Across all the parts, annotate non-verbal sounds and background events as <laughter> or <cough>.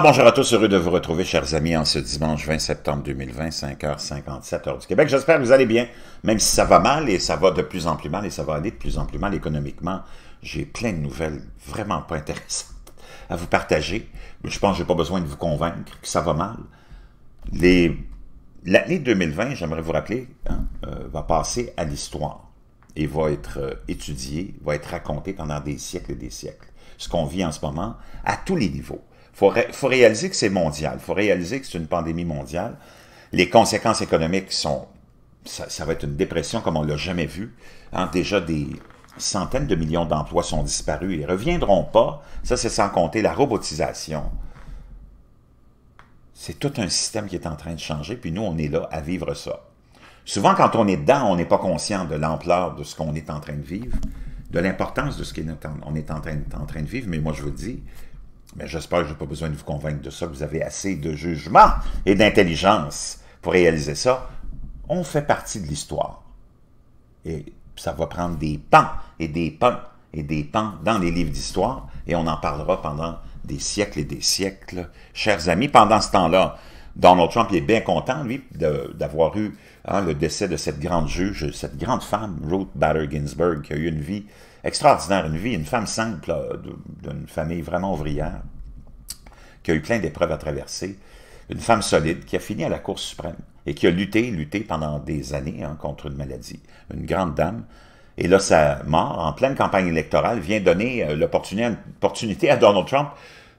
bonjour à tous, heureux de vous retrouver, chers amis, en ce dimanche 20 septembre 2020, 5h57, heure du Québec. J'espère que vous allez bien, même si ça va mal et ça va de plus en plus mal et ça va aller de plus en plus mal économiquement. J'ai plein de nouvelles vraiment pas intéressantes à vous partager, mais je pense que je n'ai pas besoin de vous convaincre que ça va mal. L'année 2020, j'aimerais vous rappeler, hein, euh, va passer à l'histoire et va être euh, étudiée, va être racontée pendant des siècles et des siècles. Ce qu'on vit en ce moment à tous les niveaux faut, faut réaliser que c'est mondial. faut réaliser que c'est une pandémie mondiale. Les conséquences économiques sont... Ça, va être une dépression comme on l'a jamais vu. Hein, déjà, des centaines de millions d'emplois sont disparus et reviendront pas. Ça, c'est sans compter la robotisation. C'est tout un système qui est en train de changer, puis nous, on est là à vivre ça. Souvent, quand on est dedans, on n'est pas conscient de l'ampleur de ce qu'on est en train de vivre, de l'importance de ce qu'on est, en, train, en train de vivre, mais moi, je vous dis, mais j'espère que je n'ai pas besoin de vous convaincre de ça, que vous avez assez de jugement et d'intelligence pour réaliser ça. On fait partie de l'histoire. Et ça va prendre des pans et des pans et des pans dans les livres d'histoire, et on en parlera pendant des siècles et des siècles. Chers amis, pendant ce temps-là, Donald Trump est bien content, lui, d'avoir eu hein, le décès de cette grande juge, cette grande femme, Ruth Bader Ginsburg, qui a eu une vie extraordinaire, une vie, une femme simple, d'une famille vraiment ouvrière, qui a eu plein d'épreuves à traverser, une femme solide qui a fini à la Cour suprême et qui a lutté, lutté pendant des années hein, contre une maladie, une grande dame. Et là, sa mort, en pleine campagne électorale, vient donner euh, l'opportunité à Donald Trump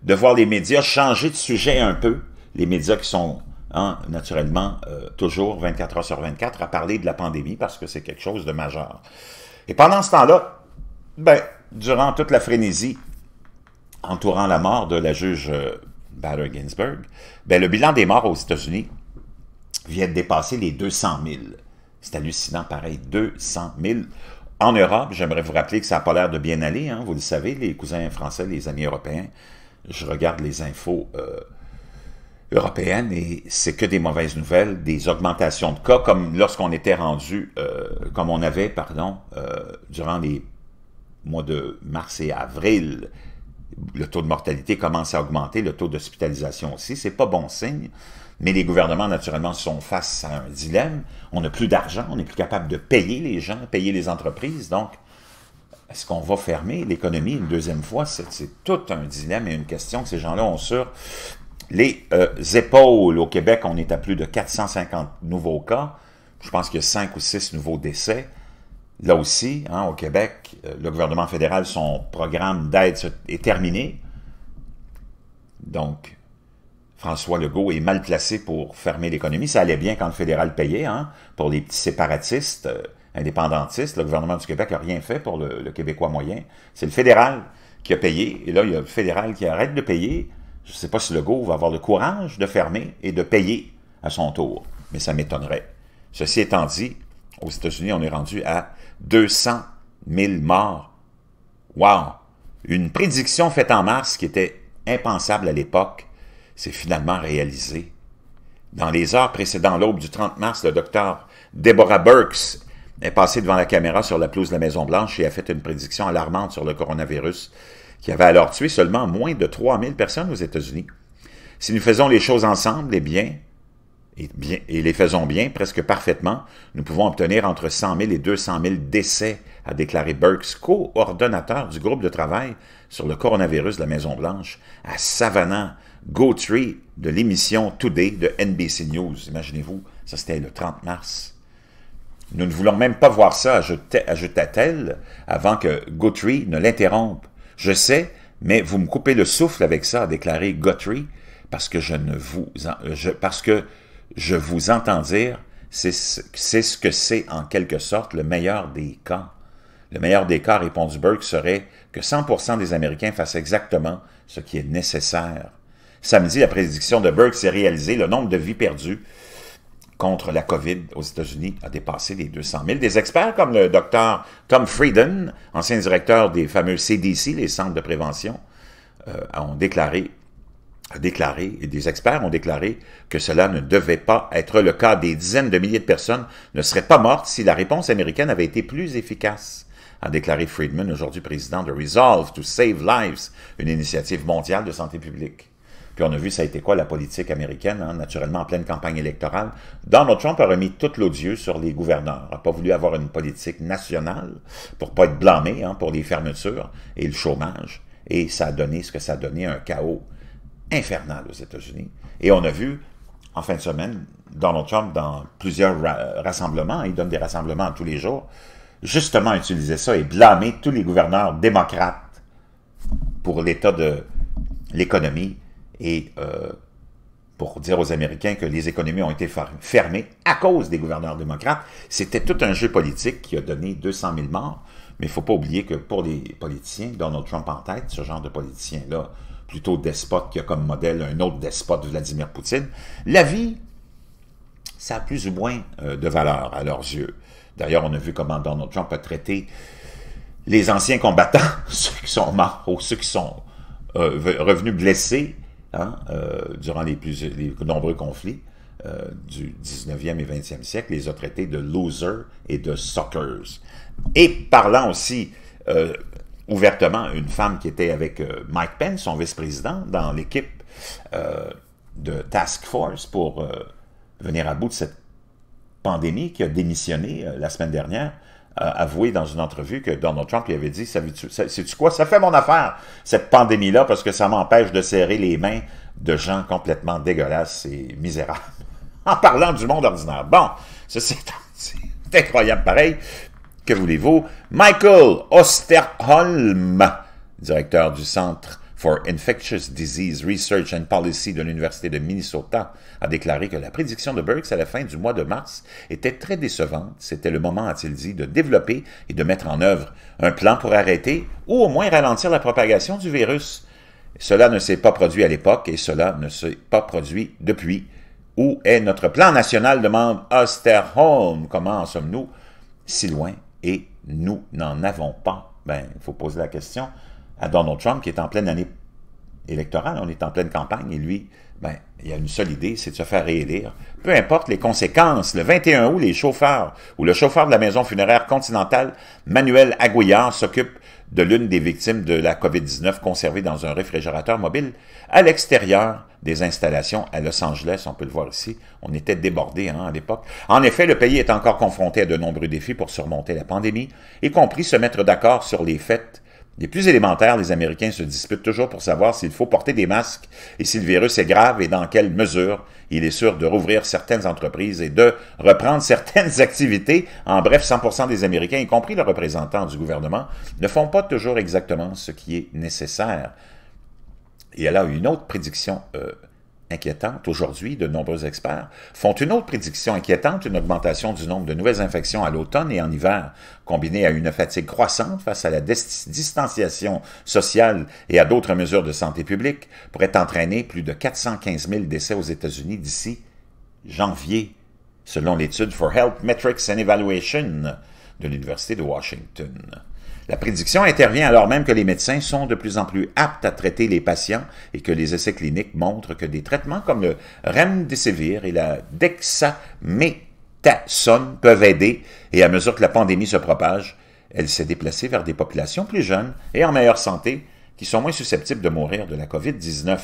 de voir les médias changer de sujet un peu, les médias qui sont hein, naturellement, euh, toujours 24 heures sur 24, à parler de la pandémie parce que c'est quelque chose de majeur. Et pendant ce temps-là, ben, durant toute la frénésie entourant la mort de la juge euh, Bader Ginsburg, ben, le bilan des morts aux États-Unis vient de dépasser les 200 000. C'est hallucinant, pareil, 200 000. En Europe, j'aimerais vous rappeler que ça n'a pas l'air de bien aller, hein, vous le savez, les cousins français, les amis européens. Je regarde les infos euh, européennes et c'est que des mauvaises nouvelles, des augmentations de cas, comme lorsqu'on était rendu, euh, comme on avait, pardon, durant les mois de mars et avril, le taux de mortalité commence à augmenter, le taux d'hospitalisation aussi, c'est pas bon signe. Mais les gouvernements, naturellement, sont face à un dilemme. On n'a plus d'argent, on n'est plus capable de payer les gens, payer les entreprises. Donc, est-ce qu'on va fermer l'économie une deuxième fois? C'est tout un dilemme et une question que ces gens-là ont sur les euh, épaules. Au Québec, on est à plus de 450 nouveaux cas. Je pense qu'il y a 5 ou 6 nouveaux décès. Là aussi, hein, au Québec, euh, le gouvernement fédéral, son programme d'aide est terminé. Donc, François Legault est mal placé pour fermer l'économie. Ça allait bien quand le fédéral payait, hein, pour les petits séparatistes, euh, indépendantistes. Le gouvernement du Québec n'a rien fait pour le, le Québécois moyen. C'est le fédéral qui a payé, et là, il y a le fédéral qui arrête de payer. Je ne sais pas si Legault va avoir le courage de fermer et de payer à son tour, mais ça m'étonnerait. Ceci étant dit, aux États-Unis, on est rendu à 200 000 morts. Wow! Une prédiction faite en mars qui était impensable à l'époque s'est finalement réalisée. Dans les heures précédant l'aube du 30 mars, le docteur Deborah Burks est passé devant la caméra sur la pelouse de la Maison-Blanche et a fait une prédiction alarmante sur le coronavirus qui avait alors tué seulement moins de 000 personnes aux États-Unis. Si nous faisons les choses ensemble, eh bien, et, bien, et les faisons bien, presque parfaitement, nous pouvons obtenir entre 100 000 et 200 000 décès, a déclaré Burks, coordonnateur du groupe de travail sur le coronavirus de la Maison-Blanche, à Savannah, Gautry, de l'émission Today de NBC News. Imaginez-vous, ça c'était le 30 mars. Nous ne voulons même pas voir ça, ajouta-t-elle, avant que Guthrie ne l'interrompe. Je sais, mais vous me coupez le souffle avec ça, a déclaré Guthrie, parce que je ne vous... parce que je vous entends dire, c'est ce que c'est en quelque sorte le meilleur des cas. Le meilleur des cas, répond Burke, serait que 100% des Américains fassent exactement ce qui est nécessaire. Samedi, la prédiction de Burke s'est réalisée. Le nombre de vies perdues contre la COVID aux États-Unis a dépassé les 200 000. Des experts comme le docteur Tom Frieden, ancien directeur des fameux CDC, les centres de prévention, euh, ont déclaré déclaré, et des experts ont déclaré que cela ne devait pas être le cas. Des dizaines de milliers de personnes ne seraient pas mortes si la réponse américaine avait été plus efficace, a déclaré Friedman, aujourd'hui président de Resolve to Save Lives, une initiative mondiale de santé publique. Puis on a vu, ça a été quoi la politique américaine, hein, naturellement en pleine campagne électorale. Donald Trump a remis tout l'odieux sur les gouverneurs, n'a pas voulu avoir une politique nationale pour pas être blâmé hein, pour les fermetures et le chômage. Et ça a donné ce que ça a donné, un chaos infernale aux États-Unis. Et on a vu, en fin de semaine, Donald Trump, dans plusieurs rassemblements, il donne des rassemblements tous les jours, justement utiliser ça et blâmer tous les gouverneurs démocrates pour l'état de l'économie et euh, pour dire aux Américains que les économies ont été fermées à cause des gouverneurs démocrates. C'était tout un jeu politique qui a donné 200 000 morts, mais il ne faut pas oublier que pour les politiciens, Donald Trump en tête, ce genre de politicien-là, plutôt despote qui a comme modèle un autre despote, Vladimir Poutine. La vie, ça a plus ou moins euh, de valeur à leurs yeux. D'ailleurs, on a vu comment Donald Trump a traité les anciens combattants, <laughs> ceux qui sont morts ou ceux qui sont euh, revenus blessés hein, euh, durant les, plus, nombreux conflits du 19e et 20e siècle, les a traités de losers et de suckers. Et parlant aussi ouvertement une femme qui était avec euh, Mike Pence, son vice-président, dans l'équipe euh, de Task Force pour euh, venir à bout de cette pandémie qui a démissionné la semaine dernière, a avoué dans une entrevue que Donald Trump lui avait dit « Sais-tu quoi? Ça fait mon affaire, cette pandémie-là, parce que ça m'empêche de serrer les mains de gens complètement dégueulasses et misérables. <laughs> » En parlant du monde ordinaire. Bon, c'est incroyable pareil que voulez-vous, Michael Osterholm, directeur du Centre for Infectious Disease Research and Policy de l'Université de Minnesota, a déclaré que la prédiction de Burks à la fin du mois de mars était très décevante. C'était le moment, a-t-il dit, de développer et de mettre en œuvre un plan pour arrêter ou au moins ralentir la propagation du virus. Cela ne s'est pas produit à l'époque et cela ne s'est pas produit depuis. Où est notre plan national demande Osterholm. Comment en sommes-nous si loin et nous n'en avons pas. Ben, il faut poser la question à Donald Trump qui est en pleine année électorale, on est en pleine campagne, et lui, ben, il a une seule idée, c'est de se faire réélire. Peu importe les conséquences, le 21 août, les chauffeurs ou le chauffeur de la maison funéraire continentale, Manuel Aguillard, s'occupe de l'une des victimes de la COVID-19 conservée dans un réfrigérateur mobile à l'extérieur des installations à Los Angeles. On peut le voir ici. On était débordé hein, à l'époque. En effet, le pays est encore confronté à de nombreux défis pour surmonter la pandémie, y compris se mettre d'accord sur les faits les plus élémentaires, les Américains se disputent toujours pour savoir s'il faut porter des masques et si le virus est grave et dans quelle mesure. Il est sûr de rouvrir certaines entreprises et de reprendre <laughs> certaines activités. En bref, 100% des Américains, y compris le représentant du gouvernement, ne font pas toujours exactement ce qui est nécessaire. Et elle a une autre prédiction euh, inquiétante aujourd'hui, de nombreux experts font une autre prédiction inquiétante, une augmentation du nombre de nouvelles infections à l'automne et en hiver, combinée à une fatigue croissante face à la distanciation sociale et à d'autres mesures de santé publique, pourrait entraîner plus de 415 000 décès aux États-Unis d'ici janvier, selon l'étude For Health Metrics and Evaluation de l'Université de Washington. La prédiction intervient alors même que les médecins sont de plus en plus aptes à traiter les patients et que les essais cliniques montrent que des traitements comme le remdesivir et la dexamétasone peuvent aider et à mesure que la pandémie se propage, elle s'est déplacée vers des populations plus jeunes et en meilleure santé qui sont moins susceptibles de mourir de la COVID-19.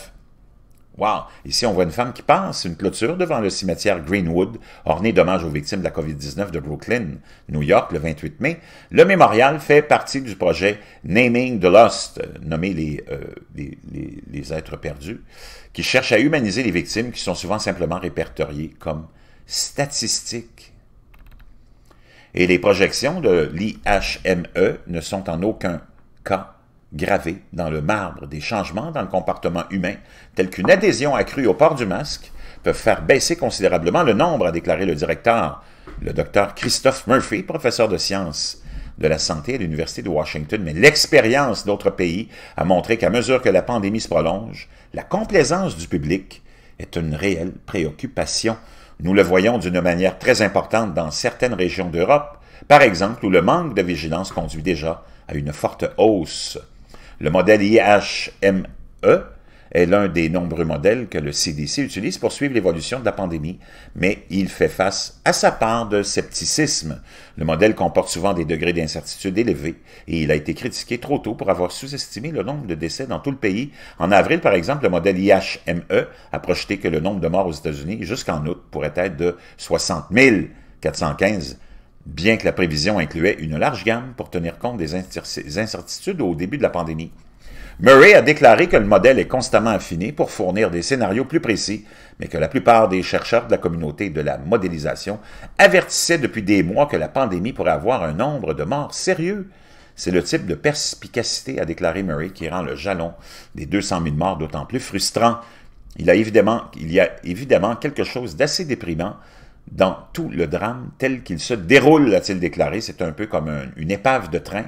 Wow! Ici, on voit une femme qui passe une clôture devant le cimetière Greenwood, orné d'hommage aux victimes de la COVID-19 de Brooklyn, New York, le 28 mai. Le mémorial fait partie du projet Naming the Lost, euh, nommé euh, les, les êtres perdus, qui cherche à humaniser les victimes qui sont souvent simplement répertoriées comme statistiques. Et les projections de l'IHME ne sont en aucun cas gravés dans le marbre des changements dans le comportement humain, tels qu'une adhésion accrue au port du masque, peuvent faire baisser considérablement le nombre, a déclaré le directeur, le docteur Christophe Murphy, professeur de sciences de la santé à l'Université de Washington, mais l'expérience d'autres pays a montré qu'à mesure que la pandémie se prolonge, la complaisance du public est une réelle préoccupation. Nous le voyons d'une manière très importante dans certaines régions d'Europe, par exemple, où le manque de vigilance conduit déjà à une forte hausse le modèle IHME est l'un des nombreux modèles que le CDC utilise pour suivre l'évolution de la pandémie, mais il fait face à sa part de scepticisme. Le modèle comporte souvent des degrés d'incertitude élevés et il a été critiqué trop tôt pour avoir sous-estimé le nombre de décès dans tout le pays. En avril, par exemple, le modèle IHME a projeté que le nombre de morts aux États-Unis jusqu'en août pourrait être de 60 415 bien que la prévision incluait une large gamme pour tenir compte des incertitudes au début de la pandémie. Murray a déclaré que le modèle est constamment affiné pour fournir des scénarios plus précis, mais que la plupart des chercheurs de la communauté de la modélisation avertissaient depuis des mois que la pandémie pourrait avoir un nombre de morts sérieux. C'est le type de perspicacité, a déclaré Murray, qui rend le jalon des 200 000 morts d'autant plus frustrant. Il, a évidemment, il y a évidemment quelque chose d'assez déprimant dans tout le drame tel qu'il se déroule, a-t-il déclaré. C'est un peu comme une épave de train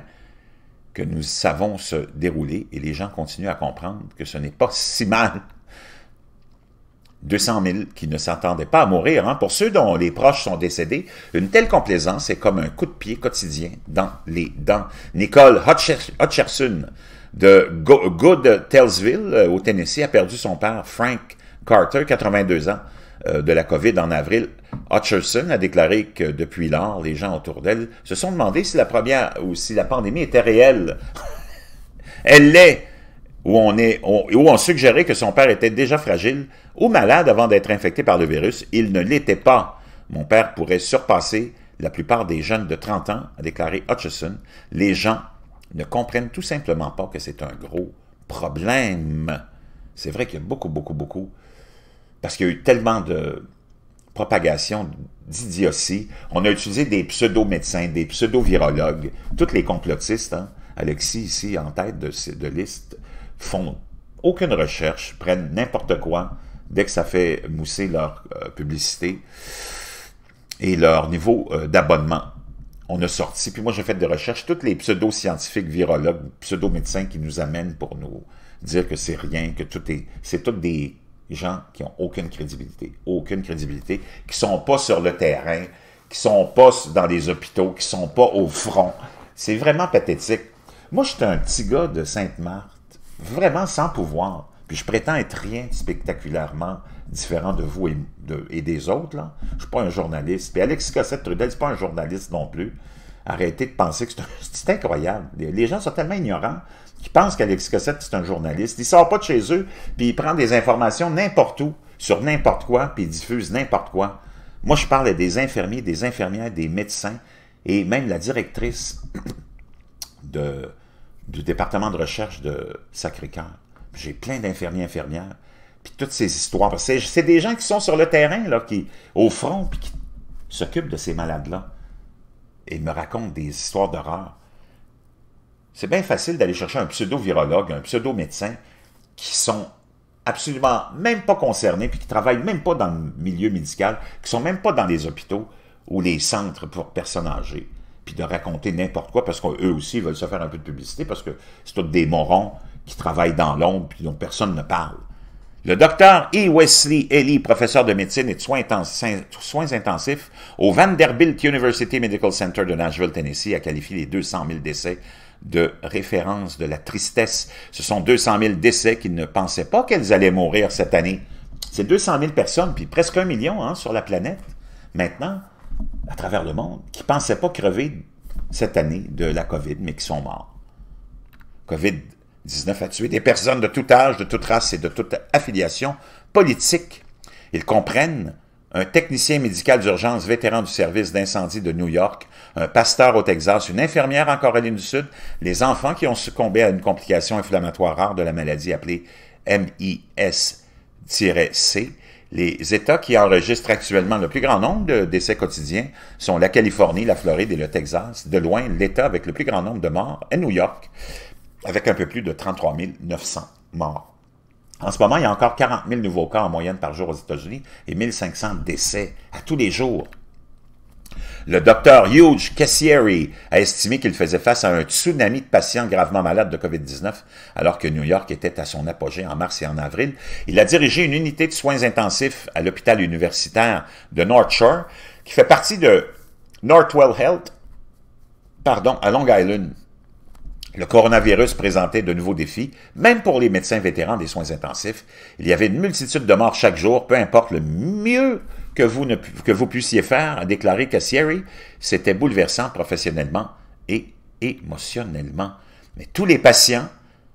que nous savons se dérouler et les gens continuent à comprendre que ce n'est pas si mal. 200 000 qui ne s'attendaient pas à mourir. Hein. Pour ceux dont les proches sont décédés, une telle complaisance est comme un coup de pied quotidien dans les dents. Nicole Hutcherson de Good Tellsville euh, au Tennessee a perdu son père Frank Carter, 82 ans, euh, de la COVID en avril, Hutcherson a déclaré que depuis lors, les gens autour d'elle se sont demandé si la première ou si la pandémie était réelle. <laughs> Elle l'est, où on est, on suggérait que son père était déjà fragile ou malade avant d'être infecté par le virus. Il ne l'était pas. Mon père pourrait surpasser la plupart des jeunes de 30 ans, a déclaré Hutcherson. Les gens ne comprennent tout simplement pas que c'est un gros problème. C'est vrai qu'il y a beaucoup, beaucoup, beaucoup parce qu'il y a eu tellement de propagation d'idiotie. On a utilisé des pseudo-médecins, des pseudo-virologues, tous les complotistes, hein. Alexis ici en tête de, liste, font aucune recherche, prennent n'importe quoi dès que ça fait mousser leur euh, publicité et leur niveau euh, d'abonnement. On a sorti, puis moi j'ai fait des recherches, tous les pseudo-scientifiques, virologues, pseudo-médecins qui nous amènent pour nous dire que c'est rien, que tout est, c'est tout des gens qui n'ont aucune crédibilité, aucune crédibilité, qui sont pas sur le terrain, qui sont pas dans les hôpitaux, qui sont pas au front. C'est vraiment pathétique. Moi, j'étais un petit gars de Sainte-Marthe, vraiment sans pouvoir. Puis je prétends être rien spectaculairement différent de vous et, des autres. Là. Je ne suis pas un journaliste. Puis Alexis Cossette-Trudel, n'est pas un journaliste non plus arrêter de penser que c'est <laughs> incroyable. Les, gens sont tellement ignorants qu'ils pensent qu'Alexis Cossette, c'est un journaliste. Il sort pas de chez eux, puis il prend des informations n'importe où, sur n'importe quoi, puis ils diffuse n'importe quoi. Moi, je parle des infirmiers, des infirmières, des médecins, et même la directrice <coughs> du département de recherche de Sacré-Cœur. J'ai plein d'infirmiers, infirmières, puis toutes ces histoires. C'est des gens qui sont sur le terrain, là, qui, au front, puis qui s'occupent de ces malades-là et me racontent des histoires d'horreur. C'est bien facile d'aller chercher un pseudo-virologue, un pseudo-médecin qui sont absolument même pas concernés, puis qui travaillent même pas dans le milieu médical, qui sont même pas dans les hôpitaux ou les centres pour personnes âgées, puis de raconter n'importe quoi, parce qu'eux aussi veulent se faire un peu de publicité, parce que c'est tous des morons qui travaillent dans l'ombre, puis dont personne ne parle. Le docteur E. Wesley Ely, professeur de médecine et de soins, intensifs, au Vanderbilt University Medical Center de Nashville, Tennessee, a qualifié les 200 000 décès de référence de la tristesse. Ce sont 200 000 décès qui ne pensaient pas qu'elles allaient mourir cette année. C'est 200 000 personnes, puis presque un million hein, sur la planète, maintenant, à travers le monde, qui ne pensaient pas crever cette année de la COVID, mais qui sont morts. COVID 19 à tuer, des personnes de tout âge, de toute race et de toute affiliation politique. Ils comprennent un technicien médical d'urgence vétéran du service d'incendie de New York, un pasteur au Texas, une infirmière en Caroline du Sud, les enfants qui ont succombé à une complication inflammatoire rare de la maladie appelée MIS-C, les États qui enregistrent actuellement le plus grand nombre de décès quotidiens sont la Californie, la Floride et le Texas. De loin, l'État avec le plus grand nombre de morts est New York avec un peu plus de 33 900 morts. En ce moment, il y a encore 40 000 nouveaux cas en moyenne par jour aux États-Unis et 1 500 décès à tous les jours. Le docteur Hugh Cassieri a estimé qu'il faisait face à un tsunami de patients gravement malades de COVID-19 alors que New York était à son apogée en mars et en avril. Il a dirigé une unité de soins intensifs à l'hôpital universitaire de North Shore qui fait partie de Northwell Health, pardon, à Long Island. Le coronavirus présentait de nouveaux défis, même pour les médecins vétérans des soins intensifs. Il y avait une multitude de morts chaque jour, peu importe le mieux que vous, que vous puissiez faire, a déclaré Cassieri. C'était bouleversant professionnellement et émotionnellement. Mais tous les patients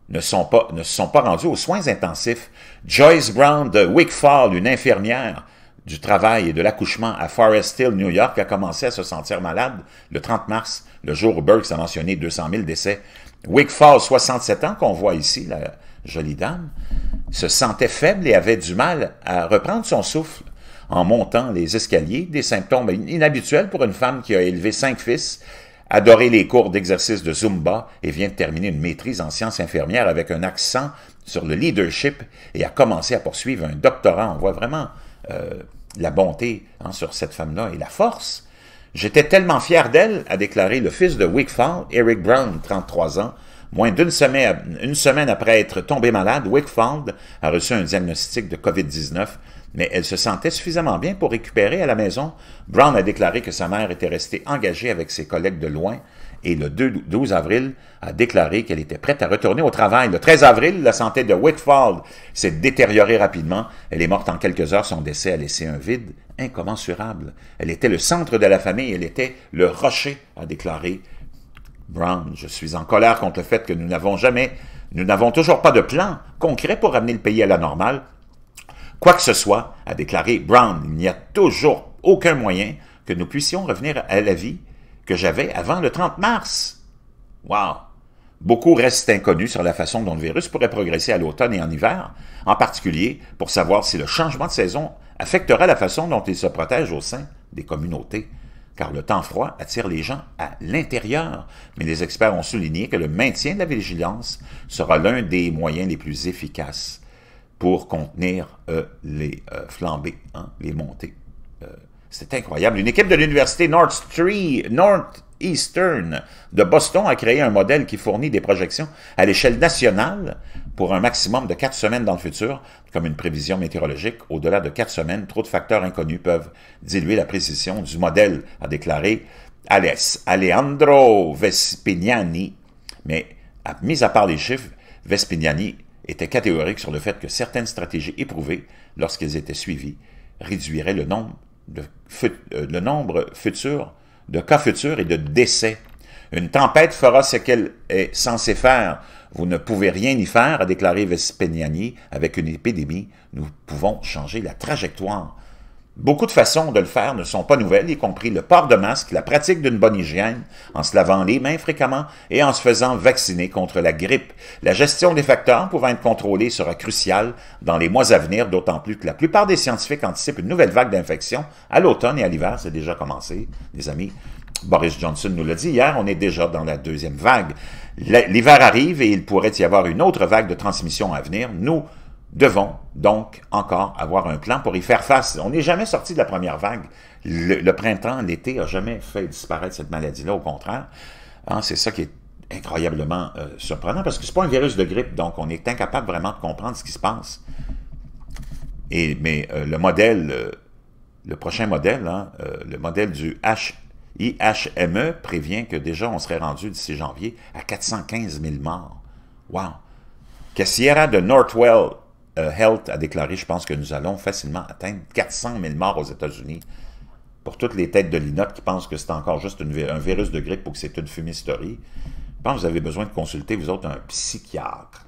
ne, sont pas, se sont pas rendus aux soins intensifs. Joyce Brown de Wickfall, une infirmière, du travail et de l'accouchement à Forest Hill, New York, a commencé à se sentir malade le 30 mars, le jour où Burks a mentionné 200 000 décès. Wigfall, 67 ans, qu'on voit ici, la jolie dame, se sentait faible et avait du mal à reprendre son souffle en montant les escaliers, des symptômes inhabituels pour une femme qui a élevé cinq fils, adoré les cours d'exercice de Zumba et vient de terminer une maîtrise en sciences infirmières avec un accent sur le leadership et a commencé à poursuivre un doctorat. On voit vraiment euh, la bonté hein, sur cette femme-là et la force. J'étais tellement fier d'elle, a déclaré le fils de Wickford, Eric Brown, 33 ans. Moins d'une semaine, une semaine après être tombé malade, Wickford a reçu un diagnostic de COVID-19 mais elle se sentait suffisamment bien pour récupérer à la maison. Brown a déclaré que sa mère était restée engagée avec ses collègues de loin et le 12 avril a déclaré qu'elle était prête à retourner au travail. Le 13 avril, la santé de Whitfield s'est détériorée rapidement. Elle est morte en quelques heures. Son décès a laissé un vide incommensurable. Elle était le centre de la famille. Elle était le rocher, a déclaré Brown. Je suis en colère contre le fait que nous n'avons jamais, nous n'avons toujours pas de plan concret pour ramener le pays à la normale. Quoi que ce soit, a déclaré Brown, il n'y a toujours aucun moyen que nous puissions revenir à la vie que j'avais avant le 30 mars. Wow! Beaucoup restent inconnus sur la façon dont le virus pourrait progresser à l'automne et en hiver, en particulier pour savoir si le changement de saison affectera la façon dont il se protège au sein des communautés car le temps froid attire les gens à l'intérieur, mais les experts ont souligné que le maintien de la vigilance sera l'un des moyens les plus efficaces pour contenir euh, les euh, flambées, hein, les montées euh, c'est incroyable. Une équipe de l'université North Northeastern de Boston a créé un modèle qui fournit des projections à l'échelle nationale pour un maximum de quatre semaines dans le futur, comme une prévision météorologique. Au-delà de quatre semaines, trop de facteurs inconnus peuvent diluer la précision du modèle, a déclaré Alejandro Vespignani. Mais, mis à part les chiffres, Vespignani était catégorique sur le fait que certaines stratégies éprouvées, lorsqu'elles étaient suivies, réduiraient le nombre euh, de, nombre futur, de cas futurs et de décès. Une tempête fera ce qu'elle est censée faire. Vous ne pouvez rien y faire, a déclaré Vespignani. Avec une épidémie, nous pouvons changer la trajectoire. Beaucoup de façons de le faire ne sont pas nouvelles, y compris le port de masque, la pratique d'une bonne hygiène, en se lavant les mains fréquemment et en se faisant vacciner contre la grippe. La gestion des facteurs pouvant être contrôlée sera cruciale dans les mois à venir, d'autant plus que la plupart des scientifiques anticipent une nouvelle vague d'infection à l'automne et à l'hiver. C'est déjà commencé, les amis. Boris Johnson nous l'a dit hier, on est déjà dans la deuxième vague. L'hiver arrive et il pourrait y avoir une autre vague de transmission à venir. Nous, devons donc encore avoir un plan pour y faire face. On n'est jamais sorti de la première vague. Le, printemps, l'été n'a jamais fait disparaître cette maladie-là, au contraire. Ah, c'est ça qui est incroyablement euh, surprenant, parce que ce n'est pas un virus de grippe, donc on est incapable vraiment de comprendre ce qui se passe. Et, mais euh, le modèle, euh, le prochain modèle, hein, le modèle du IHME prévient que déjà on serait rendu d'ici janvier à 415 000 morts. Wow! Que Sierra de Northwell euh, Health a déclaré, je pense que nous allons facilement atteindre 400 000 morts aux États-Unis pour toutes les têtes de linotte qui pensent que c'est encore juste un virus de grippe ou que c'est une fumisterie. Je pense que vous avez besoin de consulter, vous autres, un psychiatre.